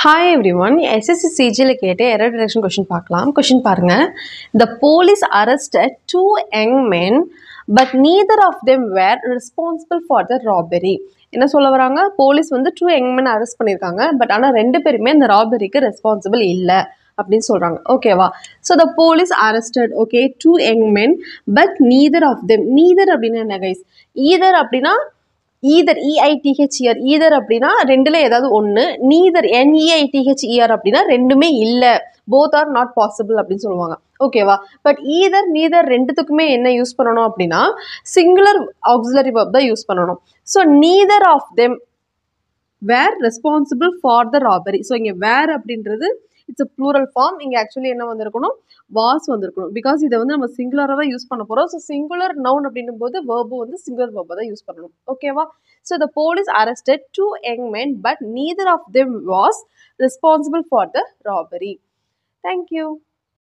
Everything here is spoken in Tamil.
ஹாய் எவ்ரி ஒன் எஸ்எஸ்சி சிஜியில் கேட்டு எரர் டிடெக்ஷன் கொஷின் பார்க்கலாம் கொஷின் பாருங்கள் the police arrested two young men but neither of them were responsible for the robbery என்ன சொல்ல வராங்க போலீஸ் வந்து டூ யங் மென் அரெஸ்ட் பண்ணியிருக்காங்க பட் ஆனால் ரெண்டு பேருமே இந்த ராபரிக்கு ரெஸ்பான்சிபிள் இல்லை அப்படின்னு சொல்கிறாங்க ஓகேவா so the police arrested okay two young men but neither of them neither அப்படின்னு என்ன கைஸ் ஈதர் அப்படின்னா ஈதர் இஐடிஹெச்இஆர் ஈதர் அப்படின்னா ரெண்டில் ஏதாவது ஒன்று நீதர் என்இஐடிஹெச்இஆர் அப்படின்னா ரெண்டுமே இல்லை போத் ஆர் நாட் பாசிபிள் அப்படின்னு சொல்லுவாங்க ஓகேவா பட் ஈதர் நீதர் ரெண்டுத்துக்குமே என்ன யூஸ் பண்ணணும் அப்படின்னா சிங்குலர் ஆக்சிலரி வர்ப் தான் யூஸ் பண்ணணும் so neither of them were responsible for the robbery so இங்கே வேர் அப்படின்றது இட்ஸ் அ ப்ளூரல் ஃபார்ம் இங்கே ஆக்சுவலி என்ன வந்திருக்கணும் வாஸ் வந்திருக்கணும் பிகாஸ் இதை வந்து நம்ம சிங்குலராக தான் யூஸ் பண்ண போகிறோம் ஸோ சிங்குலர் நவுன் அப்படின்னும் போது வேர்பு வந்து சிங்குலர் வேர்பை தான் யூஸ் பண்ணணும் ஓகேவா so the police arrested two young men but neither of them was responsible for the robbery thank you